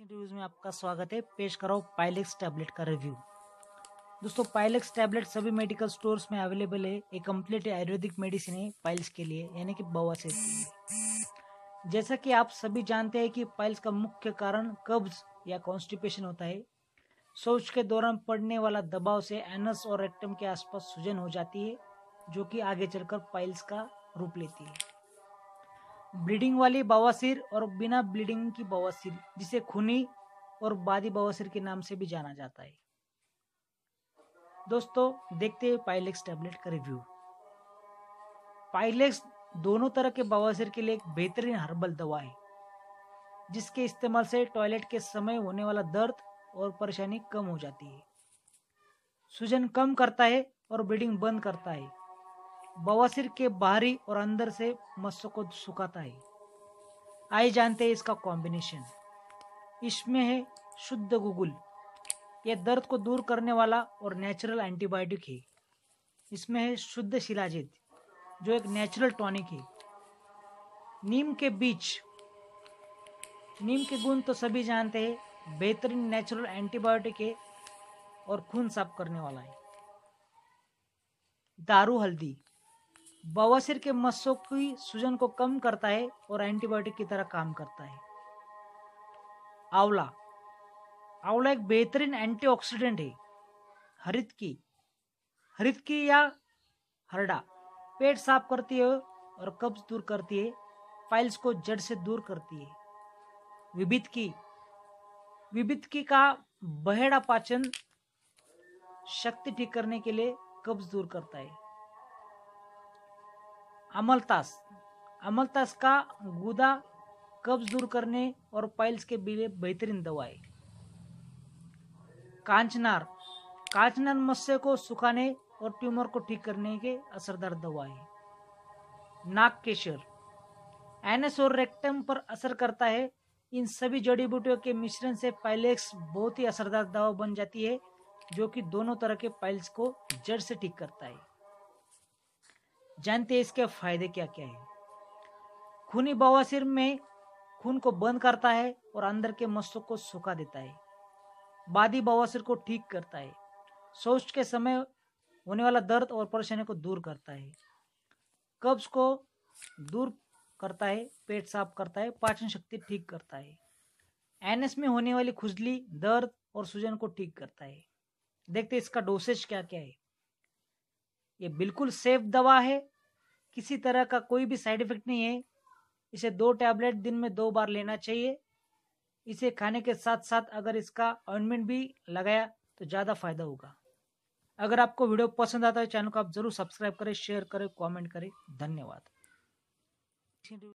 reviews में आपका स्वागत है पेश करो पाइलेक्स टैबलेट का रिव्यू दोस्तों पाइलेक्स टैबलेट सभी मेडिकल स्टोर्स में अवेलेबल है एक कम्प्लीट आयुर्वेदिक मेडिसिन है पाइल्स के लिए यानी कि बवासीर के लिए जैसा कि आप सभी जानते हैं कि पाइल्स का मुख्य कारण कब्ज या कॉन्स्टिपेशन होता है शौच के दौरान पड़ने वाला दबाव से एनस और रेक्टम के आसपास सूजन हो जाती है जो कि आगे चलकर पाइल्स का रूप लेती है ब्लीडिंग वाली बवासीर और बिना ब्लीडिंग की बवासीर जिसे खूनी और बादी बवासीर के नाम से भी जाना जाता है दोस्तों देखते हैं पाइलेक्स टैबलेट का रिव्यू पाइलेक्स दोनों तरह के बवासीर के लिए एक बेहतरीन हर्बल दवा है जिसके इस्तेमाल से टॉयलेट के समय होने वाला दर्द और परेशानी कम हो जाती है सूजन कम करता है और ब्लीडिंग बंद करता है बवासीर के बाहरी और अंदर से मस्क को सुखाता है आइए जानते हैं इसका कॉम्बिनेशन इसमें है शुद्ध गुगुल यह दर्द को दूर करने वाला और नेचुरल एंटीबायोटिक है इसमें है शुद्ध शिलाजित जो एक नेचुरल टॉनिक है नीम के बीच नीम के गुण तो सभी जानते हैं बेहतरीन नेचुरल एंटीबायोटिक है और खून साफ करने वाला है दारू हल्दी बवासीर के मस्सों की सूजन को कम करता है और एंटीबायोटिक की तरह काम करता है आंवला आंवला एक बेहतरीन एंटीऑक्सीडेंट है हरित की हरित की या हरडा पेट साफ करती है और कब्ज दूर करती है फाइल्स को जड़ से दूर करती है विभित की विभित की का बहेड़ा पाचन शक्ति ठीक करने के लिए कब्ज दूर करता है अमलतास अमलतास का गुदा कब्ज दूर करने और पाइल्स के लिए बेहतरीन दवा है कांचनार कांचनार मत्स्य को सुखाने और ट्यूमर को ठीक करने के असरदार दवा है नाक केशर एनएस और रेक्टम पर असर करता है इन सभी जड़ी बूटियों के मिश्रण से पाइलेक्स बहुत ही असरदार दवा बन जाती है जो कि दोनों तरह के पाइल्स को जड़ से ठीक करता है जानते हैं इसके फायदे क्या क्या है खूनी बवासीर में खून को बंद करता है और अंदर के मस्तिष्क को सुखा देता है बादी बवासीर को ठीक करता है शौच के समय होने वाला दर्द और परेशानी को दूर करता है कब्ज को दूर करता है पेट साफ करता है पाचन शक्ति ठीक करता है एनएस में होने वाली खुजली दर्द और सूजन को ठीक करता है देखते इसका डोसेज क्या क्या है ये बिल्कुल सेफ दवा है किसी तरह का कोई भी साइड इफेक्ट नहीं है इसे दो टैबलेट दिन में दो बार लेना चाहिए इसे खाने के साथ साथ अगर इसका अपॉइंटमेंट भी लगाया तो ज़्यादा फायदा होगा अगर आपको वीडियो पसंद आता है चैनल को आप जरूर सब्सक्राइब करें शेयर करें कमेंट करें धन्यवाद